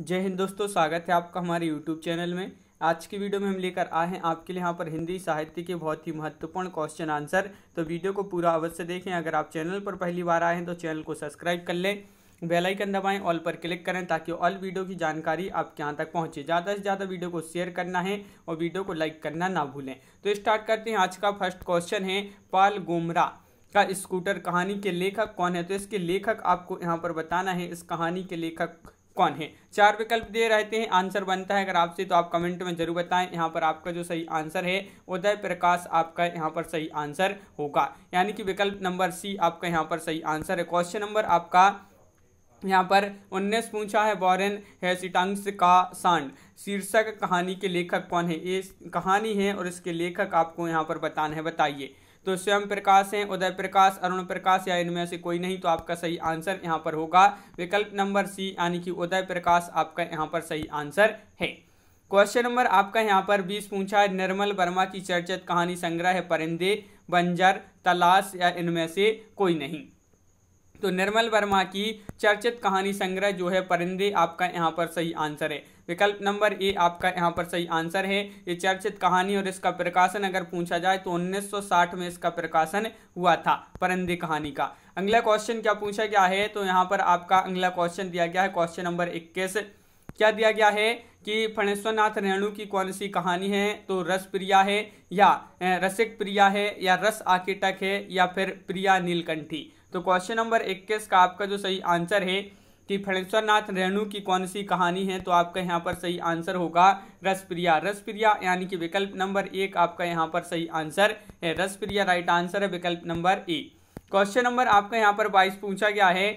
जय हिंद दोस्तों स्वागत है आपका हमारे यूट्यूब चैनल में आज की वीडियो में हम लेकर आए हैं आपके लिए यहाँ पर हिंदी साहित्य के बहुत ही महत्वपूर्ण क्वेश्चन आंसर तो वीडियो को पूरा अवश्य देखें अगर आप चैनल पर पहली बार आए हैं तो चैनल को सब्सक्राइब कर लें बेल आइकन दबाएं ऑल पर क्लिक करें ताकि ऑल वीडियो की जानकारी आपके यहाँ तक पहुँचे ज़्यादा से ज़्यादा वीडियो को शेयर करना है और वीडियो को लाइक करना ना भूलें तो स्टार्ट करते हैं आज का फर्स्ट क्वेश्चन है पाल गुमरा का स्कूटर कहानी के लेखक कौन है तो इसके लेखक आपको यहाँ पर बताना है इस कहानी के लेखक कौन है चार विकल्प दिए रहते हैं आंसर बनता है अगर आपसे तो आप कमेंट में जरूर बताएं यहाँ पर आपका जो सही आंसर है उदय प्रकाश आपका यहाँ पर सही आंसर होगा यानी कि विकल्प नंबर सी आपका यहाँ पर सही आंसर है क्वेश्चन नंबर आपका यहाँ पर उन्नीस पूछा है बॉरन हेसिटंग्स का सांड शीर्षक कहानी के लेखक कौन है ये कहानी है और इसके लेखक आपको यहाँ पर बताना है बताइए तो स्वयं प्रकाश हैं उदय प्रकाश अरुण प्रकाश या इनमें से कोई नहीं तो आपका सही आंसर यहाँ पर होगा विकल्प नंबर सी यानी कि उदय प्रकाश आपका यहाँ पर सही आंसर है क्वेश्चन नंबर आपका यहाँ पर बीस पूछा है निर्मल वर्मा की चर्चित कहानी संग्रह है परिंदे बंजर तलाश या इनमें से कोई नहीं तो निर्मल वर्मा की चर्चित कहानी संग्रह जो है परिंदे आपका यहाँ पर सही आंसर है विकल्प नंबर ए आपका यहाँ पर सही आंसर है ये चर्चित कहानी और इसका प्रकाशन अगर पूछा जाए तो 1960 में इसका प्रकाशन हुआ था परिंदे कहानी का अगला क्वेश्चन क्या पूछा गया है तो यहाँ पर आपका अगला क्वेश्चन दिया गया है क्वेश्चन नंबर इक्कीस क्या दिया गया है कि फणेश्वरनाथ रेणु की कौन सी कहानी है तो रस प्रिया है या रसिक प्रिया है या रस आकेटक है या फिर प्रिया नीलकंठी तो क्वेश्चन नंबर इक्कीस का आपका जो सही आंसर है कि फणेश्वर नाथ रेणु की कौन सी कहानी है तो आपका यहाँ पर सही आंसर होगा रसप्रिया रसप्रिया यानी कि विकल्प नंबर एक आपका यहाँ पर सही आंसर है रसप्रिया राइट आंसर है विकल्प नंबर ए क्वेश्चन नंबर आपका यहाँ पर बाईस पूछा गया है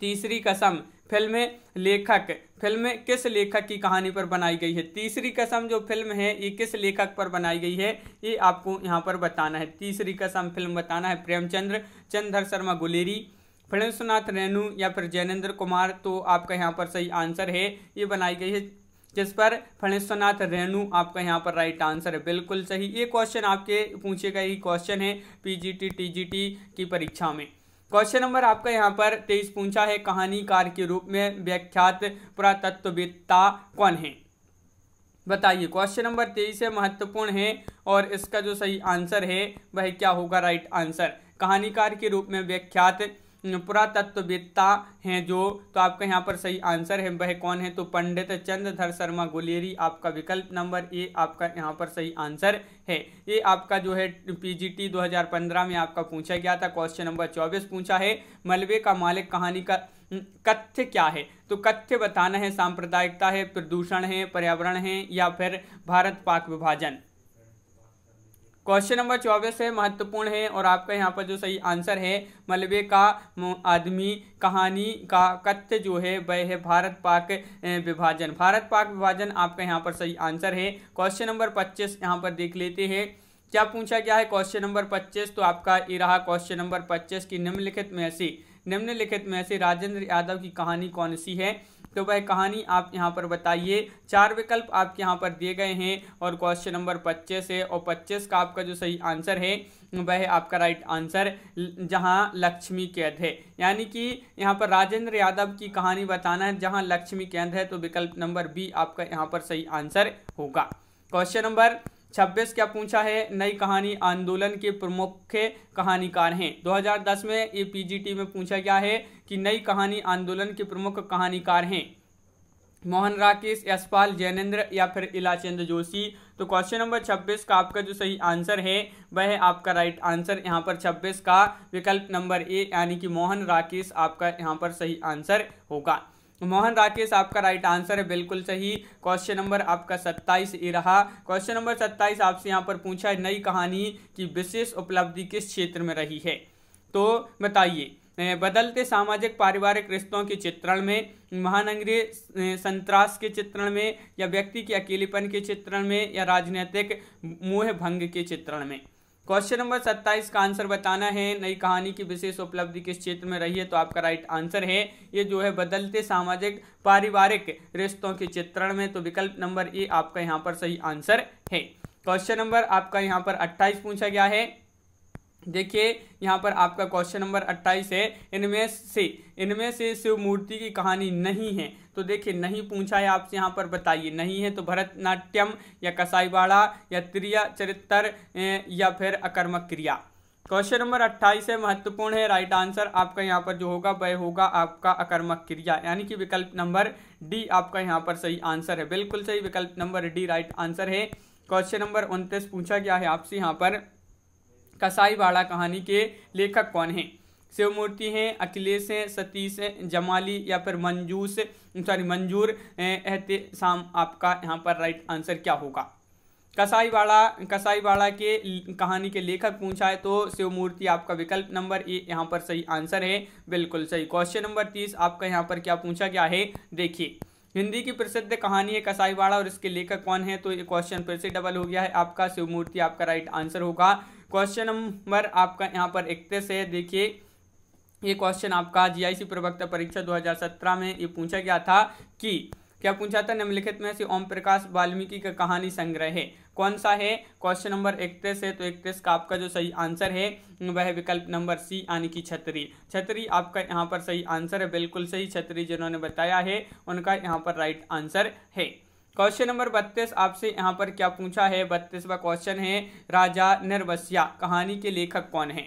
तीसरी कसम फिल्म लेखक फिल्म किस लेखक की कहानी पर बनाई गई है तीसरी कसम जो फिल्म है ये किस लेखक पर बनाई गई है ये आपको यहाँ पर बताना है तीसरी कसम फिल्म बताना है प्रेमचंद्र चंद्र शर्मा गुलेरी फणेश्वनाथ रेणु या फिर जैनेन्द्र कुमार तो आपका यहाँ पर सही आंसर है ये बनाई गई है जिस पर फणेश्वरनाथ रेणु आपका यहाँ पर राइट आंसर है बिल्कुल सही ये क्वेश्चन आपके पूछे गए क्वेश्चन है जी टी की परीक्षा में क्वेश्चन नंबर आपका यहाँ पर तेईस पूछा है कहानीकार के रूप में व्याख्यात पुरातत्वविदता कौन है बताइए क्वेश्चन नंबर तेईस है महत्वपूर्ण है और इसका जो सही आंसर है वह क्या होगा राइट आंसर कहानीकार के रूप में व्याख्यात पुरातत्ववेत्ता हैं जो तो आपका यहाँ पर सही आंसर है वह कौन है तो पंडित चंद्रधर शर्मा गुलेरी आपका विकल्प नंबर ए आपका यहाँ पर सही आंसर है ये आपका जो है पीजीटी 2015 में आपका पूछा गया था क्वेश्चन नंबर 24 पूछा है मलबे का मालिक कहानी का कथ्य क्या है तो कथ्य बताना है सांप्रदायिकता है प्रदूषण है पर्यावरण है या फिर भारत पाक विभाजन क्वेश्चन नंबर चौबीस है महत्वपूर्ण है और आपका यहाँ पर जो सही आंसर है मलबे का आदमी कहानी का कथ्य जो है वह है भारत पाक विभाजन भारत पाक विभाजन आपका यहाँ पर सही आंसर है क्वेश्चन नंबर पच्चीस यहाँ पर देख लेते हैं क्या पूछा गया है क्वेश्चन नंबर पच्चीस तो आपका ये रहा क्वेश्चन नंबर पच्चीस की निम्नलिखित में से निम्नलिखित में से राजेंद्र यादव की कहानी कौन सी है तो वह कहानी आप यहाँ पर बताइए चार विकल्प आपके यहाँ पर दिए गए हैं और क्वेश्चन नंबर पच्चीस है और पच्चीस का आपका जो सही आंसर है वह आपका राइट आंसर जहाँ लक्ष्मी कैद है यानी कि यहाँ पर राजेंद्र यादव की कहानी बताना है जहाँ लक्ष्मी कैद है तो विकल्प नंबर बी आपका यहाँ पर सही आंसर होगा क्वेश्चन नंबर छब्बीस क्या पूछा है नई कहानी आंदोलन के प्रमुख कहानीकार हैं 2010 में ए में पूछा गया है कि नई कहानी आंदोलन के प्रमुख कहानीकार हैं मोहन राकेश यशपाल जैनेन्द्र या फिर इलाचंद जोशी तो क्वेश्चन नंबर 26 का आपका जो सही आंसर है वह है आपका राइट आंसर यहाँ पर 26 का विकल्प नंबर ए यानी कि मोहन राकेश आपका यहाँ पर सही आंसर होगा मोहन राकेश आपका राइट आंसर है बिल्कुल सही क्वेश्चन नंबर आपका 27 ए रहा क्वेश्चन नंबर 27 आपसे यहाँ पर पूछा है नई कहानी की विशेष उपलब्धि किस क्षेत्र में रही है तो बताइए बदलते सामाजिक पारिवारिक रिश्तों के चित्रण में महानगरीय संतरास के चित्रण में या व्यक्ति के अकेलेपन के चित्रण में या राजनीतिक मोह भंग के चित्रण में क्वेश्चन नंबर सत्ताईस का आंसर बताना है नई कहानी की विशेष उपलब्धि किस क्षेत्र में रही है तो आपका राइट आंसर है ये जो है बदलते सामाजिक पारिवारिक रिश्तों के चित्रण में तो विकल्प नंबर ए आपका यहाँ पर सही आंसर है क्वेश्चन नंबर आपका यहाँ पर अट्ठाईस पूछा गया है देखिए यहाँ पर आपका क्वेश्चन नंबर 28 है इनमें से इनमें से शिव मूर्ति की कहानी नहीं है तो देखिए नहीं पूछा है आपसे यहाँ पर बताइए नहीं है तो भरतनाट्यम या कसाईवाड़ा या त्रिया चरित्र या फिर अकर्मक क्रिया क्वेश्चन नंबर 28 है महत्वपूर्ण है राइट आंसर आपका यहाँ पर जो होगा वह होगा आपका अकर्मक क्रिया यानी कि विकल्प नंबर डी आपका यहाँ पर सही आंसर है बिल्कुल सही विकल्प नंबर डी राइट आंसर है क्वेश्चन नंबर उनतीस पूछा गया है आपसे यहाँ पर कसाईवाड़ा कहानी के लेखक कौन हैं शिवमूर्ति हैं अखिलेश हैं सतीश हैं जमाली या फिर मंजूस सॉरी मंजूर एहतसाम आपका यहाँ पर राइट आंसर क्या होगा कसाईवाड़ा कसाईवाड़ा के कहानी के लेखक पूछा है तो शिवमूर्ति आपका विकल्प नंबर ए यहाँ पर सही आंसर है बिल्कुल सही क्वेश्चन नंबर तीस आपका यहाँ पर क्या पूछा गया है देखिए हिंदी की प्रसिद्ध कहानी है कसाईवाड़ा और इसके लेखक कौन है तो ये क्वेश्चन फिर से डबल हो गया है आपका शिवमूर्ति आपका राइट आंसर होगा क्वेश्चन नंबर आपका यहाँ पर इकतीस है देखिए ये क्वेश्चन आपका जीआईसी प्रवक्ता परीक्षा 2017 में ये पूछा गया था कि क्या पूछा था निम्नलिखित में से ओम प्रकाश वाल्मीकि का कहानी संग्रह है कौन सा है क्वेश्चन नंबर इकतीस है तो इकतीस का आपका जो सही आंसर है वह विकल्प नंबर सी यानी कि छतरी छतरी आपका यहाँ पर सही आंसर है बिल्कुल सही छतरी जिन्होंने बताया है उनका यहाँ पर राइट आंसर है क्वेश्चन नंबर बत्तीस आपसे यहाँ पर क्या पूछा है बत्तीसवा क्वेश्चन है राजा नरवसिया कहानी के लेखक कौन है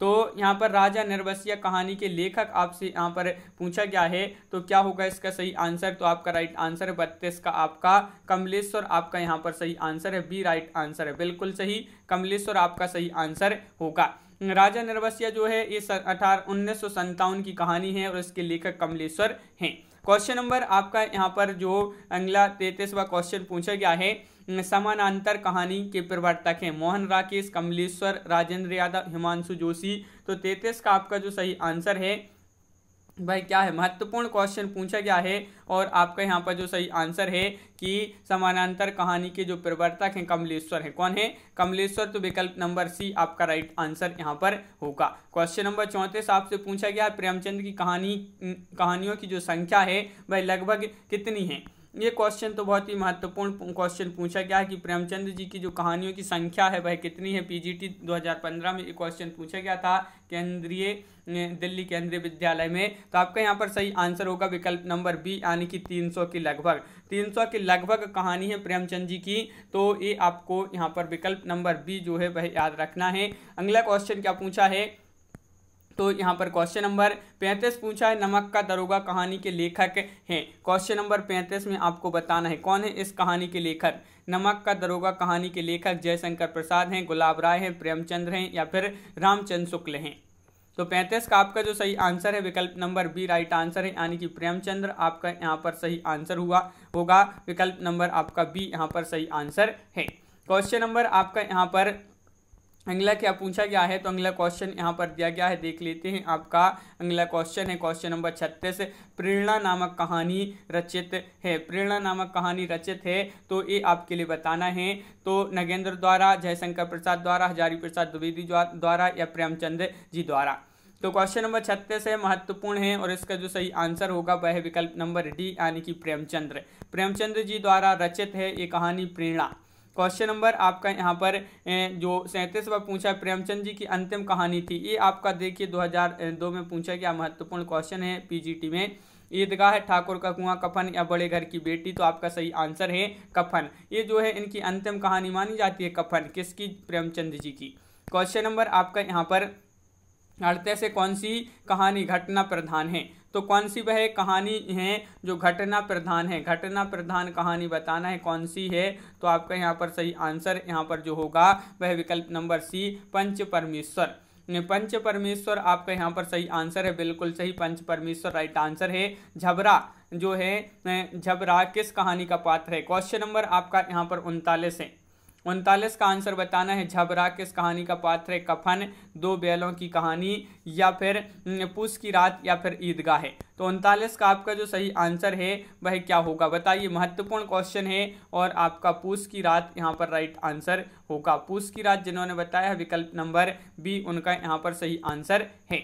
तो यहाँ पर राजा नरवसिया कहानी के लेखक आपसे यहाँ पर पूछा गया है तो क्या होगा इसका सही आंसर तो आपका राइट आंसर है बत्तीस का आपका कमलेश्वर आपका यहाँ पर सही आंसर है बी राइट आंसर है बिल्कुल सही कमलेश्वर आपका सही आंसर होगा राजा नरवसिया जो है ये अठारह उन्नीस की कहानी है और इसके लेखक कमलेश्वर हैं क्वेश्चन नंबर आपका यहाँ पर जो अगला तैतीसवा क्वेश्चन पूछा गया है समानांतर कहानी के प्रवर्तक हैं मोहन राकेश कमलेश्वर राजेंद्र यादव हिमांशु जोशी तो तैतीस का आपका जो सही आंसर है भाई क्या है महत्वपूर्ण क्वेश्चन पूछा गया है और आपका यहाँ पर जो सही आंसर है कि समानांतर कहानी के जो प्रवर्तक हैं कमलेश्वर हैं कौन है कमलेश्वर तो विकल्प नंबर सी आपका राइट आंसर यहाँ पर होगा क्वेश्चन नंबर चौंतीस आपसे पूछा गया प्रेमचंद की कहानी कहानियों की जो संख्या है वह लगभग कितनी है ये क्वेश्चन तो बहुत ही महत्वपूर्ण क्वेश्चन पूछा गया है कि प्रेमचंद जी की जो कहानियों की संख्या है वह कितनी है पीजीटी 2015 में ये क्वेश्चन पूछा गया था केंद्रीय दिल्ली केंद्रीय विद्यालय में तो आपका यहाँ पर सही आंसर होगा विकल्प नंबर बी यानी कि 300 के लगभग 300 के लगभग कहानी है प्रेमचंद जी की तो ये आपको यहाँ पर विकल्प नंबर बी जो है वह याद रखना है अगला क्वेश्चन क्या पूछा है तो यहाँ पर क्वेश्चन नंबर पैंतीस पूछा है नमक का दरोगा कहानी के लेखक हैं क्वेश्चन नंबर पैंतीस में आपको बताना है कौन है इस कहानी के लेखक नमक का दरोगा कहानी के लेखक जयशंकर प्रसाद हैं गुलाब राय हैं प्रेमचंद्र हैं या फिर रामचंद्र शुक्ल हैं तो पैंतीस का आपका जो सही आंसर है विकल्प नंबर बी राइट आंसर है यानी कि प्रेमचंद्र आपका यहाँ पर सही आंसर हुआ होगा विकल्प नंबर आपका बी यहाँ पर सही आंसर है क्वेश्चन नंबर आपका यहाँ पर अगला क्या पूछा गया है तो अगला क्वेश्चन यहाँ पर दिया गया है देख लेते हैं आपका अगला क्वेश्चन है क्वेश्चन नंबर छत्तीस प्रेरणा नामक कहानी रचित है प्रेरणा नामक कहानी रचित है तो ये आपके लिए बताना है तो नगेंद्र द्वारा जयशंकर प्रसाद द्वारा हजारी प्रसाद द्विवेदी द्वारा या प्रेमचंद जी द्वारा तो क्वेश्चन नंबर छत्तीस है महत्वपूर्ण है और इसका जो सही आंसर होगा वह विकल्प नंबर डी यानी कि प्रेमचंद्र प्रेमचंद्र जी द्वारा रचित है ये कहानी प्रेरणा क्वेश्चन नंबर आपका यहाँ पर जो सैंतीस बार पूछा है प्रेमचंद जी की अंतिम कहानी थी ये आपका देखिए 2002 में पूछा गया महत्वपूर्ण क्वेश्चन है पीजीटी में ईदगाह है ठाकुर का कुआं कफन या बड़े घर की बेटी तो आपका सही आंसर है कफन ये जो है इनकी अंतिम कहानी मानी जाती है कफन किसकी प्रेमचंद जी की क्वेश्चन नंबर आपका यहाँ पर अड़ते से कौन सी कहानी घटना प्रधान है तो कौन सी वह कहानी है जो घटना प्रधान है घटना प्रधान कहानी बताना है कौन सी है तो आपका यहाँ पर सही आंसर यहाँ पर जो होगा वह विकल्प नंबर सी पंच परमेश्वर पंच परमेश्वर आपका यहाँ पर सही आंसर है बिल्कुल सही पंच परमेश्वर राइट आंसर है झबरा जो है झबरा किस कहानी का पात्र है क्वेश्चन नंबर आपका यहाँ पर उनतालीस है उनतालीस का आंसर बताना है झबरा किस कहानी का पात्र है कफन दो बैलों की कहानी या फिर पुष की रात या फिर ईदगाह है तो उनतालीस का आपका जो सही आंसर है वह क्या होगा बताइए महत्वपूर्ण क्वेश्चन है और आपका पूस की रात यहाँ पर राइट आंसर होगा पूस की रात जिन्होंने बताया विकल्प नंबर बी उनका यहाँ पर सही आंसर है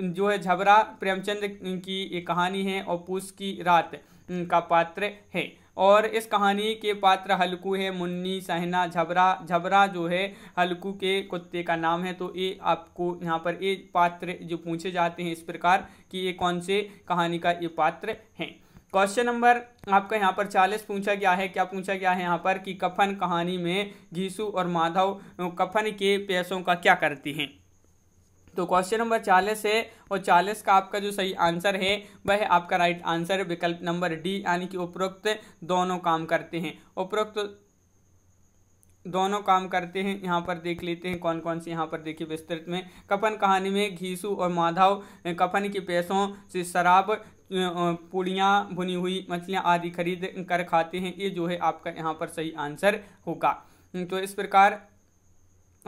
जो है झबरा प्रेमचंद की ये कहानी है और पुष की रात का पात्र है और इस कहानी के पात्र हल्कू है मुन्नी सहना झबरा झबरा जो है हल्कू के कुत्ते का नाम है तो ये आपको यहाँ पर ये पात्र जो पूछे जाते हैं इस प्रकार कि ये कौन से कहानी का ये पात्र हैं क्वेश्चन नंबर आपका यहाँ पर चालीस पूछा गया है क्या पूछा गया है यहाँ पर कि कफन कहानी में घीसू और माधव कफन के पैसों का क्या करती हैं तो क्वेश्चन नंबर चालीस है और चालीस का आपका जो सही आंसर है वह आपका राइट आंसर विकल्प नंबर डी यानी कि उपरोक्त दोनों काम करते हैं उपरोक्त दोनों काम करते हैं यहाँ पर देख लेते हैं कौन कौन से यहाँ पर देखिए विस्तृत में कफन कहानी में घीसू और माधव कफन के पैसों से शराब पूड़ियाँ भुनी हुई मछलियाँ आदि खरीद कर खाते हैं ये जो है आपका यहाँ पर सही आंसर होगा तो इस प्रकार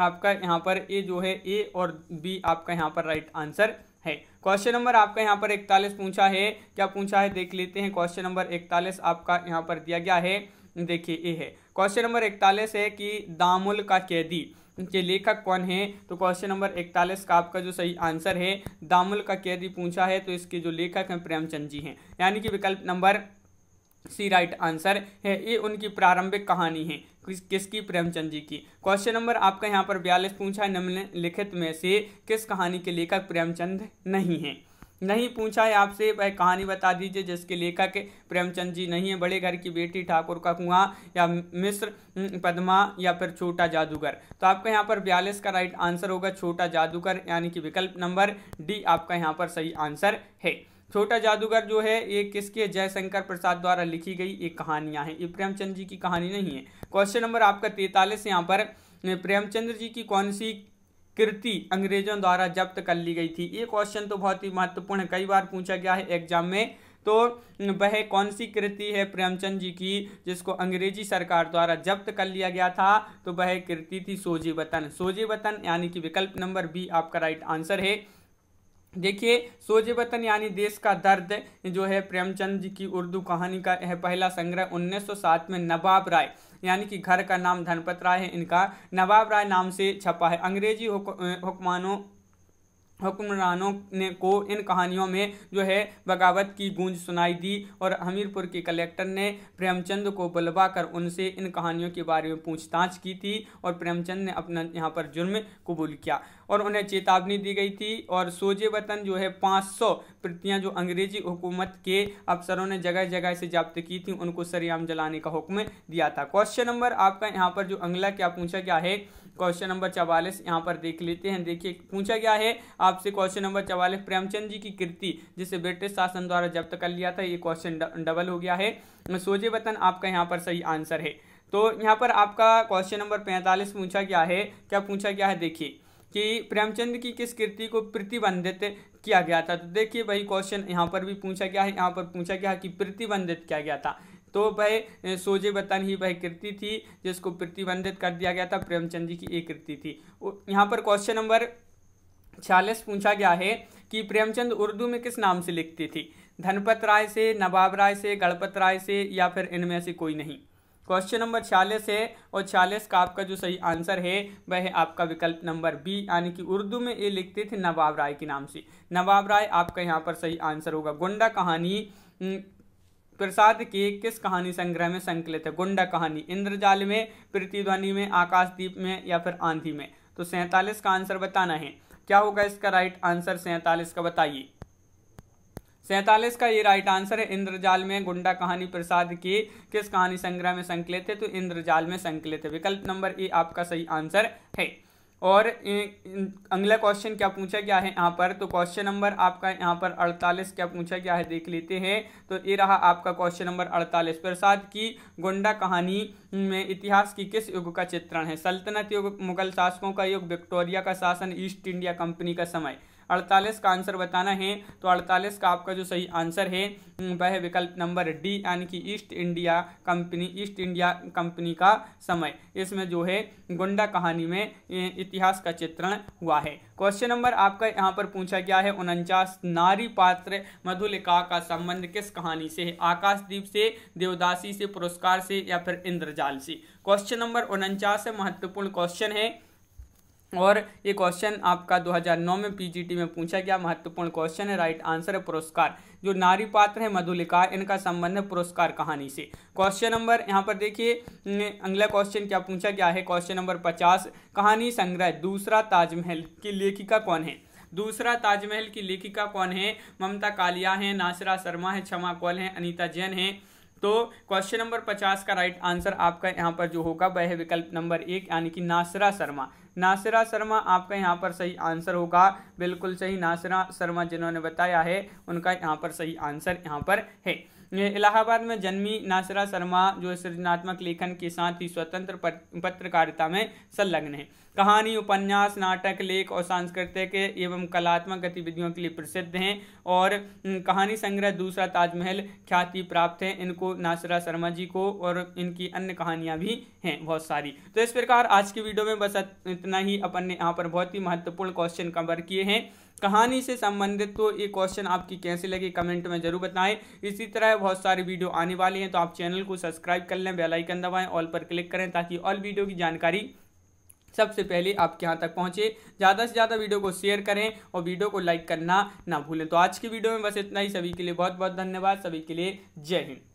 आपका यहाँ पर ए जो है ए और बी आपका यहाँ पर राइट आंसर है क्वेश्चन नंबर आपका यहाँ पर इकतालीस पूछा है क्या पूछा है देख लेते हैं क्वेश्चन नंबर इकतालीस आपका यहाँ पर दिया गया है देखिए ये है क्वेश्चन नंबर इकतालीस है कि दामुल का कैदी के लेखक कौन है तो क्वेश्चन नंबर इकतालीस का आपका जो सही आंसर है दामुल का कैदी पूछा है तो इसके जो लेखक हैं प्रेमचंद जी हैं यानी कि विकल्प नंबर सी राइट आंसर है ये उनकी प्रारंभिक कहानी है किस किसकी प्रेमचंद जी की क्वेश्चन नंबर आपका यहाँ पर बयालीस पूछा है निम्नलिखित में से किस कहानी के लेखक प्रेमचंद नहीं है नहीं पूछा है आपसे वह कहानी बता दीजिए जिसके लेखक प्रेमचंद जी नहीं है बड़े घर की बेटी ठाकुर का कुआं या मिस्र पद्मा या फिर छोटा जादूगर तो आपका यहाँ पर बयालीस का राइट आंसर होगा छोटा जादूगर यानी कि विकल्प नंबर डी आपका यहाँ पर सही आंसर है छोटा जादूगर जो है ये किसके जयशंकर प्रसाद द्वारा लिखी गई एक कहानियां हैं ये प्रेमचंद जी की कहानी नहीं है क्वेश्चन नंबर आपका तैतालीस यहाँ पर प्रेमचंद्र जी की कौन सी कृति अंग्रेजों द्वारा जब्त कर ली गई थी ये क्वेश्चन तो बहुत ही महत्वपूर्ण है कई बार पूछा गया है एग्जाम में तो वह कौन सी कृति है प्रेमचंद जी की जिसको अंग्रेजी सरकार द्वारा जब्त कर लिया गया था तो वह कृति थी सोजी वतन सोजी वतन यानी कि विकल्प नंबर बी आपका राइट आंसर है देखिए सोजे वतन यानी देश का दर्द जो है प्रेमचंद जी की उर्दू कहानी का है पहला संग्रह 1907 में नवाब राय यानी कि घर का नाम धनपत राय है इनका नवाब राय नाम से छपा है अंग्रेजी हुक्मानों हुक्मरानों ने को इन कहानियों में जो है बगावत की गूंज सुनाई दी और हमीरपुर के कलेक्टर ने प्रेमचंद को बुलवा कर उनसे इन कहानियों के बारे में पूछताछ की थी और प्रेमचंद ने अपना यहाँ पर जुर्म कबूल किया और उन्हें चेतावनी दी गई थी और सोजे वतन जो है 500 प्रतियाँ जो अंग्रेजी हुकूमत के अफसरों ने जगह जगह से जब्त की थी उनको सरेआम जलाने का हुक्म दिया था क्वेश्चन नंबर आपका यहाँ पर जो अंगला क्या पूछा गया है क्वेश्चन नंबर चवालीस यहाँ पर देख लेते हैं देखिए पूछा गया है आपसे क्वेश्चन नंबर चवालीस प्रेमचंद जी की कृति जिसे ब्रिटिश शासन द्वारा जब्त कर लिया था ये क्वेश्चन डबल हो गया है सोजे वतन आपका यहाँ पर सही आंसर है तो यहाँ पर आपका क्वेश्चन नंबर पैंतालीस पूछा गया है क्या पूछा गया है देखिए कि प्रेमचंद की किस कृति को प्रतिबंधित किया गया था तो देखिए भाई क्वेश्चन यहाँ पर भी पूछा गया है यहाँ पर पूछा गया कि प्रतिबंधित किया गया था तो भाई सोजे वतन ही वह कृति थी जिसको प्रतिबंधित कर दिया गया था प्रेमचंद जी की एक कृति थी यहाँ पर क्वेश्चन नंबर छियालीस पूछा गया है कि प्रेमचंद उर्दू में किस नाम से लिखती थी धनपत राय से नवाब राय से गणपत राय से या फिर इनमें से कोई नहीं क्वेश्चन नंबर छियालीस है और छियालीस का आपका जो सही आंसर है वह है आपका विकल्प नंबर बी यानी कि उर्दू में ये लिखते थे नवाब राय के नाम से नवाब राय आपका यहाँ पर सही आंसर होगा गुंडा कहानी प्रसाद के किस कहानी संग्रह में संकलित है गुंडा कहानी इंद्रजाल में प्रतिध्वनि में आकाशदीप में या फिर आंधी में तो सैंतालीस का आंसर बताना है क्या होगा इसका राइट आंसर सैंतालीस का बताइए सैंतालीस का ये राइट आंसर है इंद्रजाल में गुंडा कहानी प्रसाद की किस कहानी संग्रह में संकलित है तो इंद्रजाल में संकलित है विकल्प नंबर ए आपका सही आंसर है और अगला क्वेश्चन क्या पूछा गया है यहाँ पर तो क्वेश्चन नंबर आपका यहाँ पर अड़तालीस क्या पूछा गया है देख लेते हैं तो ये रहा आपका क्वेश्चन नंबर अड़तालीस प्रसाद की गोंडा कहानी में इतिहास की किस युग का चित्रण है सल्तनत युग मुगल शासकों का युग विक्टोरिया का शासन ईस्ट इंडिया कंपनी का समय अड़तालीस का आंसर बताना है तो अड़तालीस का आपका जो सही आंसर है वह विकल्प नंबर डी यानी कि East India company East India company का समय इसमें जो है गुंडा कहानी में इतिहास का चित्रण हुआ है क्वेश्चन नंबर आपका यहाँ पर पूछा गया है उनचास नारी पात्र मधुलिका का संबंध किस कहानी से है आकाशदीप से देवदासी से पुरस्कार से या फिर इंद्रजाल से क्वेश्चन नंबर उनचास महत्वपूर्ण क्वेश्चन है हाँ। और ये क्वेश्चन आपका 2009 में पीजीटी में पूछा गया महत्वपूर्ण क्वेश्चन है राइट आंसर है पुरस्कार जो नारी पात्र है मधुलिका इनका संबंध है पुरस्कार कहानी से क्वेश्चन नंबर यहाँ पर देखिए अगला क्वेश्चन क्या पूछा गया है क्वेश्चन नंबर पचास कहानी संग्रह दूसरा ताजमहल की लेखिका कौन है दूसरा ताजमहल की लेखिका कौन है ममता कालिया है नासरा शर्मा है क्षमा कौल है अनिता जैन है तो क्वेश्चन नंबर पचास का राइट आंसर आपका यहाँ पर जो होगा वह है विकल्प नंबर एक यानी कि नासरा शर्मा नासिरा शर्मा आपका यहाँ पर सही आंसर होगा बिल्कुल सही नासिरा शर्मा जिन्होंने बताया है उनका यहाँ पर सही आंसर यहाँ पर है इलाहाबाद में जन्मी नासिरा शर्मा जो सृजनात्मक लेखन के साथ ही स्वतंत्र पत्रकारिता में संलग्न है कहानी उपन्यास नाटक लेख और सांस्कृतिक एवं कलात्मक गतिविधियों के लिए प्रसिद्ध हैं और कहानी संग्रह दूसरा ताजमहल ख्याति प्राप्त है इनको नासरा शर्मा जी को और इनकी अन्य कहानियाँ भी हैं बहुत सारी तो इस प्रकार आज की वीडियो में बस इतना ही अपन ने यहाँ पर बहुत ही महत्वपूर्ण क्वेश्चन कवर किए हैं कहानी से संबंधित तो ये क्वेश्चन आपकी कैसे लगे कमेंट में जरूर बताएं इसी तरह बहुत सारी वीडियो आने वाली हैं तो आप चैनल को सब्सक्राइब कर लें बेल आइकन दबाएं ऑल पर क्लिक करें ताकि ऑल वीडियो की जानकारी सबसे पहले आपके यहाँ तक पहुँचे ज़्यादा से ज़्यादा वीडियो को शेयर करें और वीडियो को लाइक करना ना भूलें तो आज की वीडियो में बस इतना ही सभी के लिए बहुत बहुत धन्यवाद सभी के लिए जय हिंद